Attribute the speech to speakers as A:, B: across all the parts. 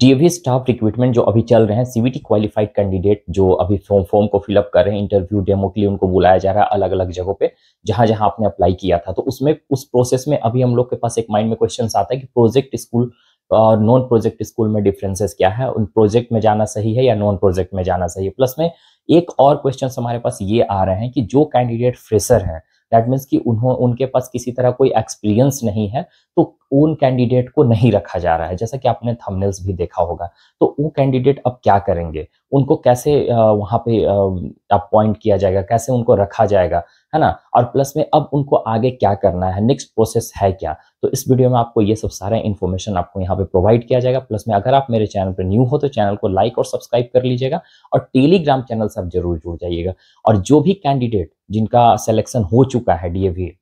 A: DAV staff recruitment जो अभी चल रहे हैं सीबीटी क्वालिफाइड कैंडिडेट जो अभी फॉर्म फॉर्म को फिलअप कर रहे हैं इंटरव्यू डेमो के लिए उनको बुलाया जा रहा है अलग अलग जगहों पे जहां जहां आपने अप्लाई किया था तो उसमें उस प्रोसेस में अभी हम लोग के पास एक माइंड में क्वेश्चन आता है कि प्रोजेक्ट स्कूल और नॉन प्रोजेक्ट स्कूल में डिफरेंसेस क्या है उन प्रोजेक्ट में जाना सही है या नॉन प्रोजेक्ट में जाना सही है प्लस में एक और क्वेश्चन हमारे पास ये आ रहे हैं कि जो कैंडिडेट फ्रेशर हैं दैट मीन्स कि उन्हों उनके पास किसी तरह कोई एक्सपीरियंस नहीं है तो उन कैंडिडेट को नहीं रखा जा रहा है जैसा कि आपने थंबनेल्स भी देखा होगा तो वो कैंडिडेट अब क्या करेंगे उनको कैसे वहां पे अपॉइंट किया जाएगा कैसे उनको रखा जाएगा है ना और प्लस में अब उनको आगे क्या करना है नेक्स्ट प्रोसेस है क्या तो इस वीडियो में आपको ये सब सारा इन्फॉर्मेशन आपको यहाँ पे प्रोवाइड किया जाएगा प्लस में अगर आप मेरे चैनल पर न्यू हो तो चैनल को लाइक और सब्सक्राइब कर लीजिएगा और टेलीग्राम चैनल से आप जरूर जुड़ जाइएगा और जो भी कैंडिडेट जिनका सिलेक्शन हो चुका है डीएवी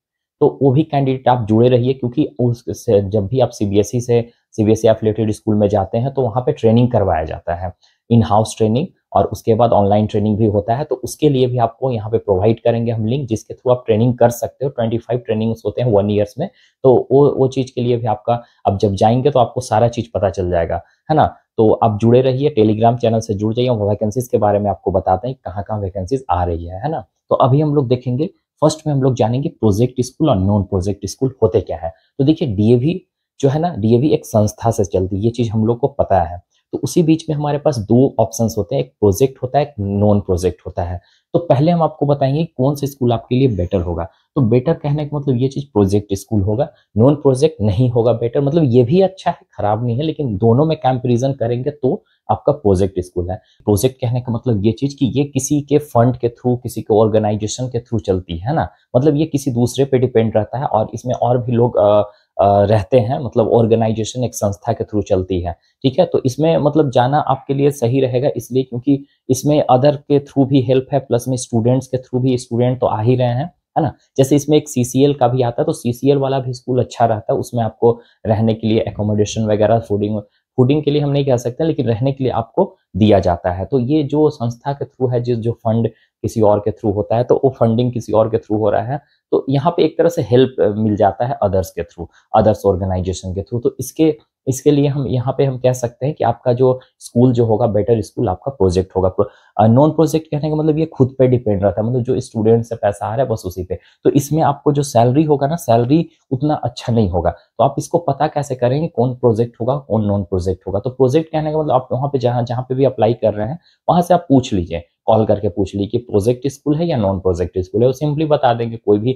A: तो वो भी कैंडिडेट आप जुड़े रहिए क्योंकि उस जब भी आप सीबीएसई e से सीबीएसई एफिलेटेड स्कूल में जाते हैं तो वहाँ पे ट्रेनिंग करवाया जाता है इन हाउस ट्रेनिंग और उसके बाद ऑनलाइन ट्रेनिंग भी होता है तो उसके लिए भी आपको यहाँ पे प्रोवाइड करेंगे हम लिंक जिसके थ्रू आप ट्रेनिंग कर सकते हो ट्वेंटी फाइव ट्रेनिंग्स होते हैं वन ईयर्स में तो वो वो चीज़ के लिए भी आपका अब जब जाएंगे तो आपको सारा चीज़ पता चल जाएगा है ना तो आप जुड़े रहिए टेलीग्राम चैनल से जुड़ जाइए वैकेंसीज के बारे में आपको बताते हैं कहाँ कहाँ वैकेंसीज आ रही है है ना तो अभी हम लोग देखेंगे फर्स्ट में हम लोग जानेंगे प्रोजेक्ट स्कूल और नॉन प्रोजेक्ट स्कूल होते क्या है तो देखिए डीएवी जो है ना डीएवी एक संस्था से चलती है ये चीज़ हम लोग को पता है तो उसी बीच में हमारे पास दो ऑप्शंस होते हैं एक प्रोजेक्ट होता है एक नॉन प्रोजेक्ट होता है तो पहले हम आपको बताएंगे कौन सा स्कूल आपके लिए बेटर होगा तो बेटर कहने का मतलब ये चीज़ प्रोजेक्ट स्कूल होगा नॉन प्रोजेक्ट नहीं होगा बेटर मतलब ये भी अच्छा है खराब नहीं है लेकिन दोनों में कंपेरिजन करेंगे तो आपका प्रोजेक्ट स्कूल है प्रोजेक्ट कहने का मतलब ये चीज़ कि ये किसी के फंड के थ्रू किसी के ऑर्गेनाइजेशन के थ्रू चलती है ना मतलब ये किसी दूसरे पे डिपेंड रहता है और इसमें और भी लोग आ, रहते हैं मतलब ऑर्गेनाइजेशन एक संस्था के थ्रू चलती है ठीक है तो इसमें मतलब जाना आपके लिए सही रहेगा इसलिए क्योंकि इसमें अदर के थ्रू भी हेल्प है प्लस में स्टूडेंट्स के थ्रू भी स्टूडेंट तो आ ही रहे हैं है ना जैसे इसमें एक सी का भी आता है तो सी वाला भी स्कूल अच्छा रहता है उसमें आपको रहने के लिए एकोमोडेशन वगैरह फूडिंग फूडिंग के लिए हम नहीं कह सकते लेकिन रहने के लिए आपको दिया जाता है तो ये जो संस्था के थ्रू है जिस जो फंड किसी और के थ्रू होता है तो वो फंडिंग किसी और के थ्रू हो रहा है तो यहाँ पे एक तरह से हेल्प मिल जाता है अदर्स के थ्रू अदर्स ऑर्गेनाइजेशन के थ्रू तो इसके इसके लिए हम यहाँ पे हम कह सकते हैं कि आपका जो स्कूल जो होगा बेटर स्कूल आपका प्रोजेक्ट होगा नॉन प्रोजेक्ट कहने का मतलब ये खुद पे डिपेंड रहता है मतलब जो स्टूडेंट से पैसा आ रहा है बस उसी पे तो इसमें आपको जो सैलरी होगा ना सैलरी उतना अच्छा नहीं होगा तो आप इसको पता कैसे करेंगे कौन प्रोजेक्ट होगा कौन नॉन प्रोजेक्ट होगा तो प्रोजेक्ट कहने का मतलब आप वहाँ पे जहाँ जहाँ पे भी अप्लाई कर रहे हैं वहाँ से आप पूछ लीजिए कॉल करके पूछ ली कि प्रोजेक्ट स्कूल है या नॉन प्रोजेक्ट स्कूल है वो सिंपली बता देंगे कोई भी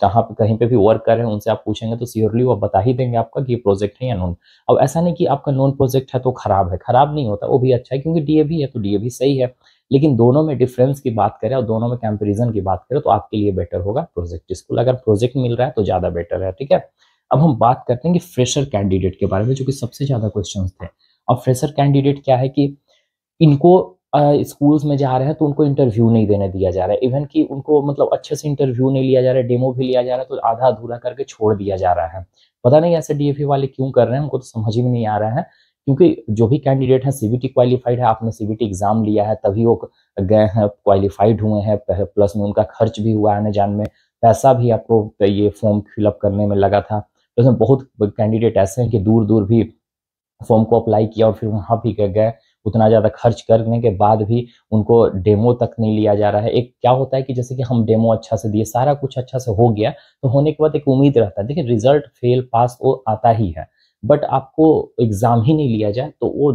A: कहाँ पे कहीं पे भी वर्क कर रहे हैं उनसे आप पूछेंगे तो सियोरली वो बता ही देंगे आपका कि ये प्रोजेक्ट है या नॉन अब ऐसा नहीं कि आपका नॉन प्रोजेक्ट है तो खराब है खराब नहीं होता वो भी अच्छा है क्योंकि डीए है तो डीए सही है लेकिन दोनों में डिफरेंस की बात करें और दोनों में कंपेरिजन की बात करें तो आपके लिए बेटर होगा प्रोजेक्ट स्कूल अगर प्रोजेक्ट मिल रहा है तो ज़्यादा बेटर है ठीक है अब हम बात करते हैं कि फ्रेशर कैंडिडेट के बारे में जो कि सबसे ज़्यादा क्वेश्चन थे अब फ्रेशर कैंडिडेट क्या है कि इनको स्कूल्स में जा रहे हैं तो उनको इंटरव्यू नहीं देने दिया जा रहा है इवन कि उनको मतलब अच्छे से इंटरव्यू नहीं लिया जा रहा है डेमो भी लिया जा रहा है तो आधा अधूरा करके छोड़ दिया जा रहा है पता नहीं ऐसे डी वाले क्यों कर रहे हैं उनको तो समझ में नहीं आ रहा है क्योंकि जो भी कैंडिडेट है सीबीटी क्वालिफाइड है आपने सीबीटी एग्जाम लिया है तभी वो गए हैं क्वालिफाइड हुए हैं प्लस में उनका खर्च भी हुआ आने जान में पैसा भी आपको ये फॉर्म फिलअप करने में लगा था प्लस तो बहुत कैंडिडेट ऐसे हैं कि दूर दूर भी फॉर्म को अप्लाई किया और फिर वहाँ भी गए उतना ज़्यादा खर्च करने के बाद भी उनको डेमो तक नहीं लिया जा रहा है एक क्या होता है कि जैसे कि हम डेमो अच्छा से दिए सारा कुछ अच्छा से हो गया तो होने के बाद एक उम्मीद रहता है देखिए रिजल्ट फेल पास वो आता ही है बट आपको एग्ज़ाम ही नहीं लिया जाए तो वो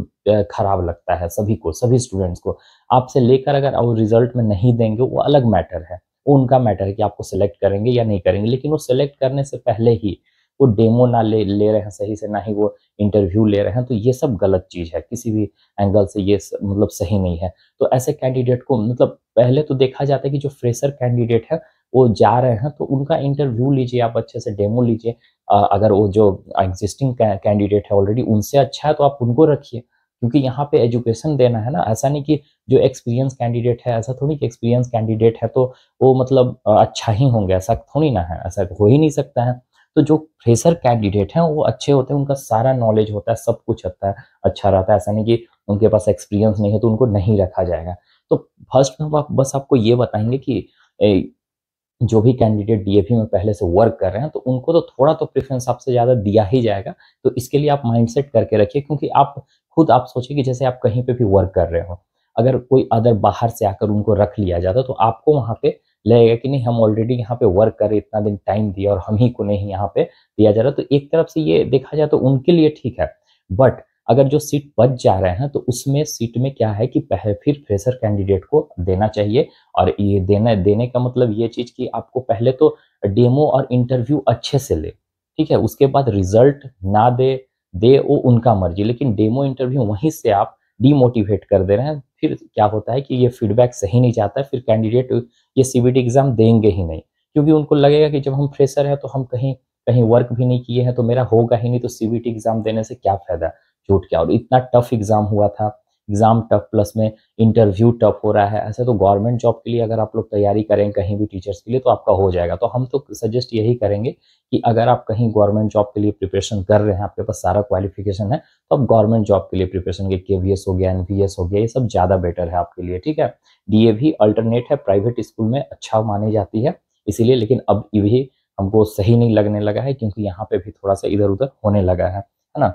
A: खराब लगता है सभी को सभी स्टूडेंट्स को आपसे लेकर अगर वो रिजल्ट में नहीं देंगे वो अलग मैटर है उनका मैटर है कि आपको सिलेक्ट करेंगे या नहीं करेंगे लेकिन वो सिलेक्ट करने से पहले ही वो डेमो ना ले ले रहे हैं सही से ना ही वो इंटरव्यू ले रहे हैं तो ये सब गलत चीज़ है किसी भी एंगल से ये स, मतलब सही नहीं है तो ऐसे कैंडिडेट को मतलब पहले तो देखा जाता है कि जो फ्रेशर कैंडिडेट है वो जा रहे हैं तो उनका इंटरव्यू लीजिए आप अच्छे से डेमो लीजिए अगर वो जो एग्जिस्टिंग कैंडिडेट है ऑलरेडी उनसे अच्छा है तो आप उनको रखिए क्योंकि यहाँ पे एजुकेशन देना है ना ऐसा नहीं कि जो एक्सपीरियंस कैंडिडेट है ऐसा थोड़ी कि एक्सपीरियंस कैंडिडेट है तो वो मतलब अच्छा ही होंगे ऐसा थोड़ी ना है ऐसा हो ही नहीं सकता है तो जो फ्रेशर कैंडिडेट हैं वो अच्छे होते हैं उनका सारा नॉलेज होता है सब कुछ होता है अच्छा रहता है ऐसा नहीं कि उनके पास एक्सपीरियंस नहीं है तो उनको नहीं रखा जाएगा तो फर्स्ट में आप बस आपको ये बताएंगे कि ए, जो भी कैंडिडेट डी में पहले से वर्क कर रहे हैं तो उनको तो थोड़ा तो प्रेफरेंस आपसे ज़्यादा दिया ही जाएगा तो इसके लिए आप माइंड करके रखिए क्योंकि आप खुद आप सोचिए कि जैसे आप कहीं पे भी वर्क कर रहे हो अगर कोई अदर बाहर से आकर उनको रख लिया जाता तो आपको वहाँ पर लगेगा कि नहीं हम ऑलरेडी यहाँ पे वर्क कर रहे इतना दिन टाइम दिया और हम ही को नहीं यहाँ पे दिया जा रहा तो एक तरफ से ये देखा जाए तो उनके लिए ठीक है बट अगर जो सीट बच जा रहे हैं तो उसमें सीट में क्या है कि पहले फिर फ्रेशर कैंडिडेट को देना चाहिए और ये देना देने का मतलब ये चीज़ कि आपको पहले तो डेमो और इंटरव्यू अच्छे से ले ठीक है उसके बाद रिजल्ट ना दे दे वो उनका मर्जी लेकिन डेमो इंटरव्यू वहीं से आप डीमोटिवेट कर दे रहे हैं फिर क्या होता है कि ये फीडबैक सही नहीं जाता है फिर कैंडिडेट ये सी एग्ज़ाम देंगे ही नहीं क्योंकि उनको लगेगा कि जब हम फ्रेशर हैं तो हम कहीं कहीं वर्क भी नहीं किए हैं तो मेरा होगा ही नहीं तो सी एग्ज़ाम देने से क्या फ़ायदा छूट क्या और इतना टफ एग्ज़ाम हुआ था एग्ज़ाम टफ प्लस में इंटरव्यू टफ हो रहा है ऐसे तो गवर्नमेंट जॉब के लिए अगर आप लोग तैयारी करें कहीं भी टीचर्स के लिए तो आपका हो जाएगा तो हम तो सजेस्ट यही करेंगे कि अगर आप कहीं गवर्नमेंट जॉब के लिए प्रिपरेशन कर रहे हैं आपके पास सारा क्वालिफिकेशन है तो आप गवर्नमेंट जॉब के लिए प्रिपरेशन के के हो गया एन हो गया ये सब ज़्यादा बेटर है आपके लिए ठीक है डी भी अल्टरनेट है प्राइवेट स्कूल में अच्छा मानी जाती है इसीलिए लेकिन अब ये भी हमको सही नहीं लगने लगा है क्योंकि यहाँ पे भी थोड़ा सा इधर उधर होने लगा है है ना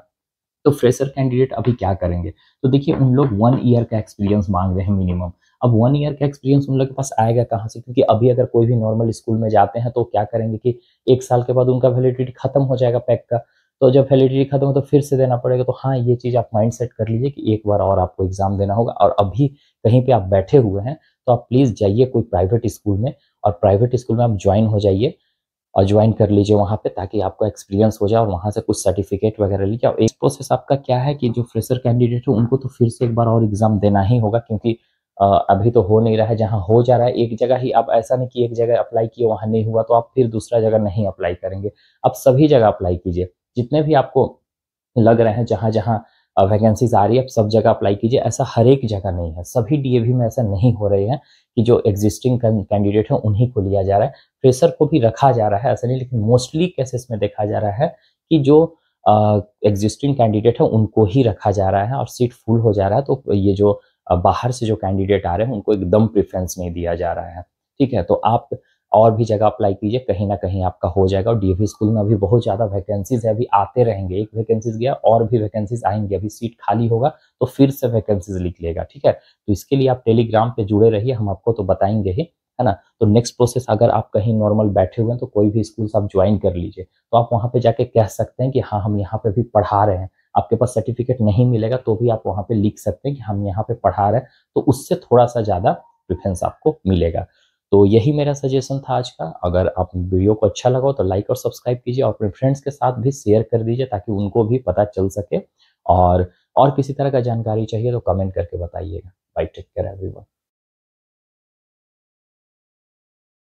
A: तो फ्रेशर कैंडिडेट अभी क्या करेंगे तो देखिए उन लोग वन ईयर का एक्सपीरियंस मांग रहे हैं मिनिमम अब वन ईयर का एक्सपीरियंस उन लोग के पास आएगा कहाँ से क्योंकि अभी अगर कोई भी नॉर्मल स्कूल में जाते हैं तो क्या करेंगे कि एक साल के बाद उनका वैलिडिटी खत्म हो जाएगा पैक का तो जब वैलिडिटी खत्म हो तो फिर से देना पड़ेगा तो हाँ ये चीज़ आप माइंड सेट कर लीजिए कि एक बार और आपको एग्जाम देना होगा और अभी कहीं पर आप बैठे हुए हैं तो आप प्लीज़ जाइए कोई प्राइवेट स्कूल में और प्राइवेट स्कूल में आप ज्वाइन हो जाइए और ज्वाइन कर लीजिए वहाँ पे ताकि आपका एक्सपीरियंस हो जाए और वहाँ से कुछ सर्टिफिकेट वगैरह लीजिए और एक प्रोसेस आपका क्या है कि जो फ्रेशर कैंडिडेट है उनको तो फिर से एक बार और एग्ज़ाम देना ही होगा क्योंकि अभी तो हो नहीं रहा है जहाँ हो जा रहा है एक जगह ही आप ऐसा नहीं कि एक जगह अप्लाई किए वहाँ नहीं हुआ तो आप फिर दूसरा जगह नहीं अप्लाई करेंगे आप सभी जगह अप्लाई कीजिए जितने भी आपको लग रहे हैं जहाँ जहाँ वैकेंसीज आ रही है आप सब जगह अप्लाई कीजिए ऐसा हर एक जगह नहीं है सभी डीएवी में ऐसा नहीं हो रहे हैं कि जो एग्जिस्टिंग कैंडिडेट हैं उन्हीं को लिया जा रहा है फ्रेशर को भी रखा जा रहा है ऐसा नहीं लेकिन मोस्टली केसेस में देखा जा रहा है कि जो एग्जिस्टिंग कैंडिडेट है उनको ही रखा जा रहा है और सीट फुल हो जा रहा है तो ये जो बाहर से जो कैंडिडेट आ रहे हैं उनको एकदम प्रिफ्रेंस नहीं दिया जा रहा है ठीक है तो आप और भी जगह अप्लाई कीजिए कहीं ना कहीं आपका हो जाएगा और डी स्कूल e में अभी बहुत ज़्यादा वैकेंसीज है अभी आते रहेंगे एक वैकेंसीज गया और भी वैकेंसीज आएंगे अभी सीट खाली होगा तो फिर से वैकेंसीज लेगा ठीक है तो इसके लिए आप टेलीग्राम पे जुड़े रहिए हम आपको तो बताएंगे ही है ना तो नेक्स्ट प्रोसेस अगर आप कहीं नॉर्मल बैठे हुए हैं तो कोई भी स्कूल आप ज्वाइन कर लीजिए तो आप वहाँ पे जाके कह सकते हैं कि हाँ हम यहाँ पे भी पढ़ा रहे हैं आपके पास सर्टिफिकेट नहीं मिलेगा तो भी आप वहाँ पे लिख सकते हैं कि हम यहाँ पे पढ़ा रहे हैं तो उससे थोड़ा सा ज़्यादा प्रिफ्रेंस आपको मिलेगा तो यही मेरा सजेशन था आज का अगर आप वीडियो को अच्छा लगा तो लाइक और सब्सक्राइब कीजिए और अपने फ्रेंड्स के साथ भी शेयर कर दीजिए ताकि उनको भी पता चल सके और और किसी तरह का जानकारी चाहिए तो कमेंट करके बताइएगा बाई टेक केयर एवरीवन